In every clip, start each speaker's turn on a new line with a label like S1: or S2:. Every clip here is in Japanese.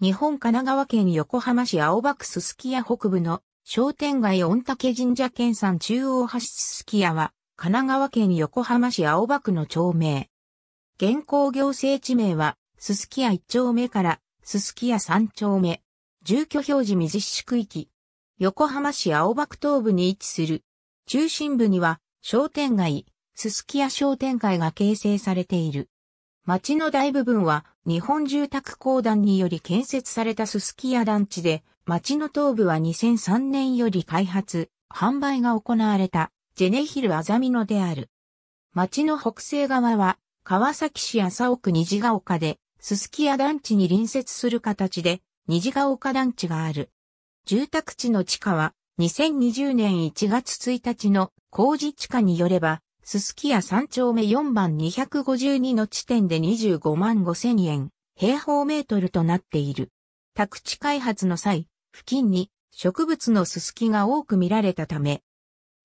S1: 日本神奈川県横浜市青葉区すすき家北部の商店街御嶽神社県産中央橋すすき家は神奈川県横浜市青葉区の町名。現行行政地名はすすき家1丁目からすすき家3丁目。住居表示未実施区域。横浜市青葉区東部に位置する。中心部には商店街、すすき家商店街が形成されている。町の大部分は日本住宅公団により建設されたススキア団地で、町の東部は2003年より開発、販売が行われたジェネヒルあざみノである。町の北西側は川崎市麻生区虹ヶ丘で、ススキア団地に隣接する形で虹ヶ丘団地がある。住宅地の地価は2020年1月1日の工事地価によればすすきや三丁目4番252の地点で25万5千円、平方メートルとなっている。宅地開発の際、付近に植物のすすきが多く見られたため、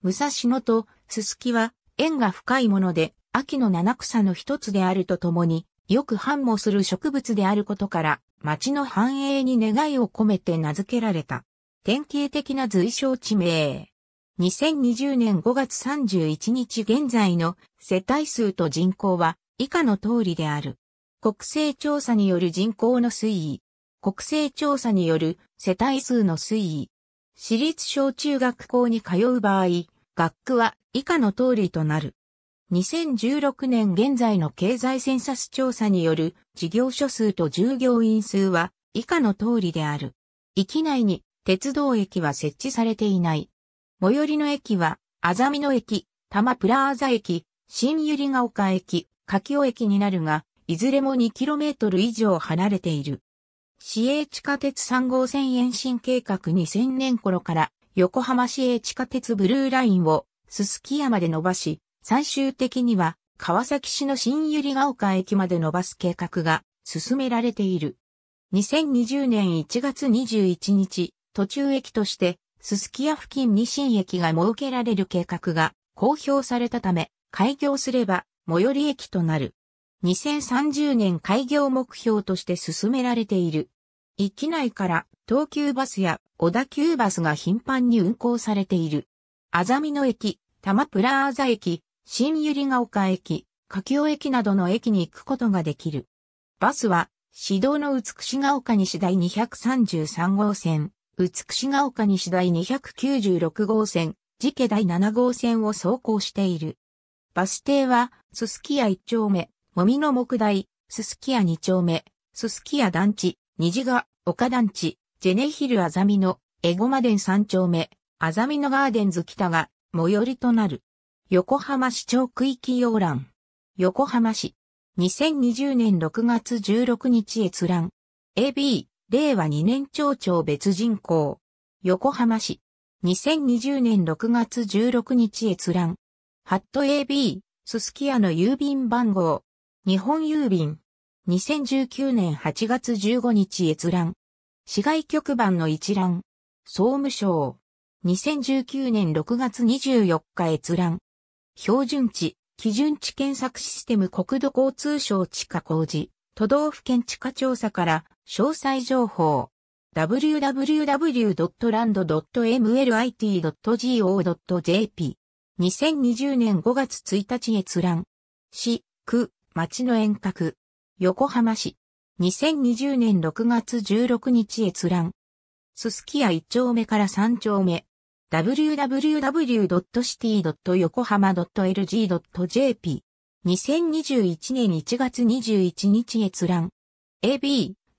S1: 武蔵野とすすきは縁が深いもので、秋の七草の一つであるとともに、よく繁茂する植物であることから、町の繁栄に願いを込めて名付けられた。典型的な随象地名。2020年5月31日現在の世帯数と人口は以下の通りである。国勢調査による人口の推移。国勢調査による世帯数の推移。私立小中学校に通う場合、学区は以下の通りとなる。2016年現在の経済センサス調査による事業所数と従業員数は以下の通りである。域内に鉄道駅は設置されていない。最寄りの駅は、あざみ野駅、摩プラーザ駅、新百合ヶ丘駅、柿尾駅になるが、いずれも 2km 以上離れている。市営地下鉄3号線延伸計画2000年頃から横浜市営地下鉄ブルーラインをすすき山で伸ばし、最終的には川崎市の新百合ヶ丘駅まで伸ばす計画が進められている。2020年1月21日、途中駅としてすすきや付近に新駅が設けられる計画が公表されたため、開業すれば最寄り駅となる。2030年開業目標として進められている。域内から東急バスや小田急バスが頻繁に運行されている。あざみ野駅、玉プラーザ駅、新百合ヶ丘駅、柿尾駅などの駅に行くことができる。バスは、市道の美しが丘西第233号線、美しが丘西第296号線、次家第7号線を走行している。バス停は、すすきア1丁目、もみの木台、すすきア2丁目、すすきア団地、虹が、丘団地、ジェネヒルあざみの、エゴマデン3丁目、あざみのガーデンズ北が、最寄りとなる。横浜市長区域要覧。横浜市。2020年6月16日閲覧。AB。令和2年町長別人口。横浜市。2020年6月16日閲覧。ハット AB、ススキアの郵便番号。日本郵便。2019年8月15日閲覧。市外局番の一覧。総務省。2019年6月24日閲覧。標準値、基準値検索システム国土交通省地下工事、都道府県地下調査から詳細情報。www.land.mlit.go.jp 2020年5月1日閲覧。市、区、町の遠隔。横浜市。2020年6月16日閲覧。すすきや1丁目から3丁目。www.city.yokohama.lg.jp2021 年1月21日閲覧。AB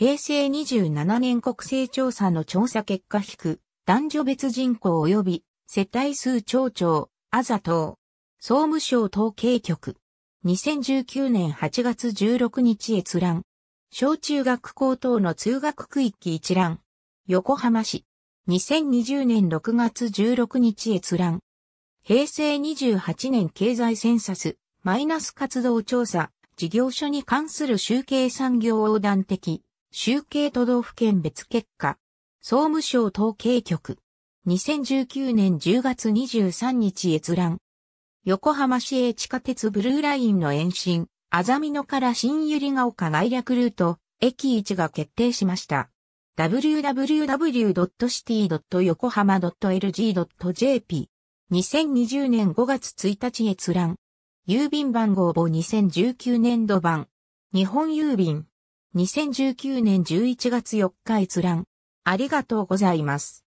S1: 平成27年国勢調査の調査結果引く、男女別人口及び世帯数町長、あざと総務省統計局。2019年8月16日閲覧。小中学校等の通学区域一覧。横浜市。2020年6月16日閲覧。平成28年経済センサス、マイナス活動調査、事業所に関する集計産業横断的。集計都道府県別結果、総務省統計局、2019年10月23日閲覧、横浜市営地下鉄ブルーラインの延伸、あざみ野から新百合ヶ丘外略ルート、駅1が決定しました。www.city.yokohama.lg.jp 2020年5月1日閲覧。郵便番号簿2019年度版。日本郵便。2019年11月4日閲覧。ありがとうございます。